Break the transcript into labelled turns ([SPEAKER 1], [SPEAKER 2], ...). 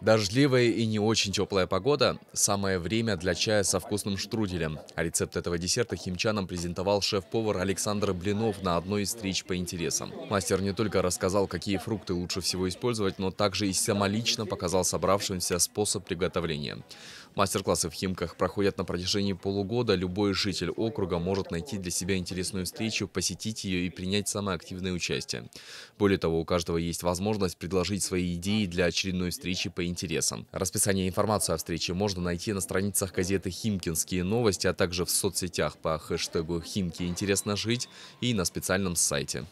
[SPEAKER 1] Дождливая и не очень теплая погода – самое время для чая со вкусным штруделем. А рецепт этого десерта химчанам презентовал шеф-повар Александр Блинов на одной из встреч по интересам. Мастер не только рассказал, какие фрукты лучше всего использовать, но также и самолично показал собравшимся способ приготовления. Мастер-классы в Химках проходят на протяжении полугода. Любой житель округа может найти для себя интересную встречу, посетить ее и принять самое активное участие. Более того, у каждого есть возможность предложить свои идеи для очередной встречи по интересам интересам. Расписание и информацию о встрече можно найти на страницах газеты «Химкинские новости», а также в соцсетях по хэштегу «Химки интересно жить» и на специальном сайте.